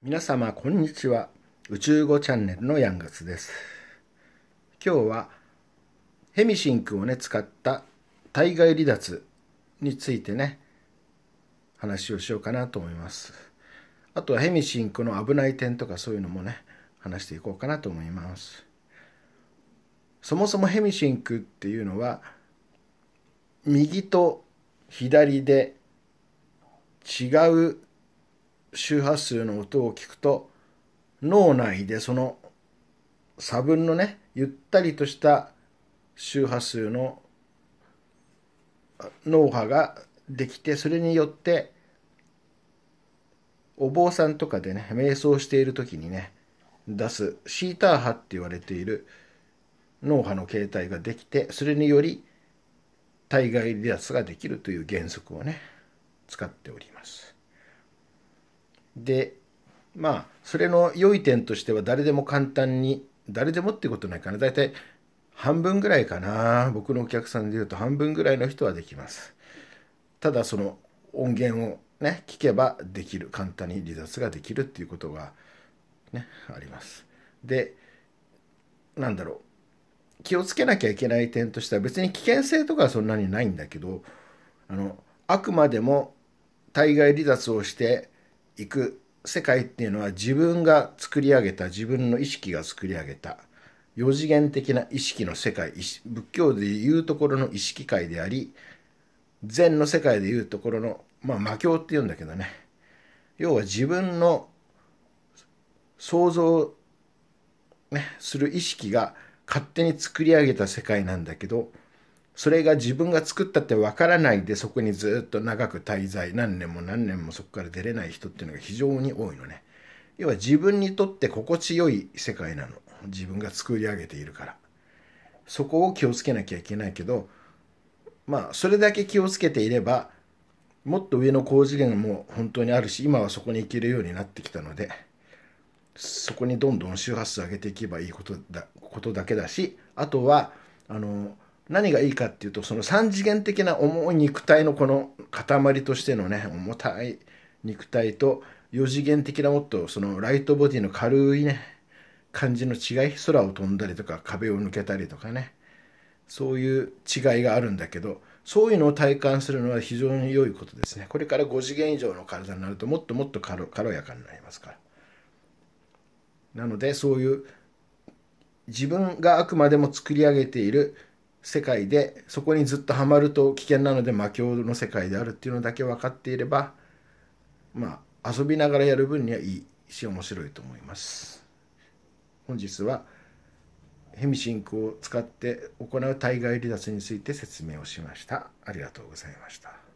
皆様こんにちは宇宙語チャンネルのヤンガスです今日はヘミシンクをね使った体外離脱についてね話をしようかなと思いますあとはヘミシンクの危ない点とかそういうのもね話していこうかなと思いますそもそもヘミシンクっていうのは右と左で違う周波数の音を聞くと脳内でその差分のねゆったりとした周波数の脳波ができてそれによってお坊さんとかでね瞑想している時にね出すシーター波って言われている脳波の形態ができてそれにより体外離脱ができるという原則をね使っております。でまあそれの良い点としては誰でも簡単に誰でもってことないかな大体半分ぐらいかな僕のお客さんでいうと半分ぐらいの人はできますただその音源をね聞けばできる簡単に離脱ができるっていうことがねありますでなんだろう気をつけなきゃいけない点としては別に危険性とかはそんなにないんだけどあのあくまでも対外離脱をしていく世界っていうのは自分が作り上げた自分の意識が作り上げた4次元的な意識の世界仏教でいうところの意識界であり禅の世界でいうところのまあ魔教っていうんだけどね要は自分の想像、ね、する意識が勝手に作り上げた世界なんだけどそれが自分が作ったってわからないでそこにずっと長く滞在何年も何年もそこから出れない人っていうのが非常に多いのね要は自分にとって心地よい世界なの自分が作り上げているからそこを気をつけなきゃいけないけどまあそれだけ気をつけていればもっと上の高次元も本当にあるし今はそこに行けるようになってきたのでそこにどんどん周波数上げていけばいいことだことだけだしあとはあの何がいいかっていうとその三次元的な重い肉体のこの塊としてのね重たい肉体と四次元的なもっとそのライトボディの軽いね感じの違い空を飛んだりとか壁を抜けたりとかねそういう違いがあるんだけどそういうのを体感するのは非常に良いことですねこれから5次元以上の体になるともっともっと軽やかになりますからなのでそういう自分があくまでも作り上げている世界でそこにずっとはまると危険なので魔境の世界であるっていうのだけ分かっていればまあ遊びながらやる分にはいいし面白いと思います本日はヘミシンクを使って行う対外離脱について説明をしましたありがとうございました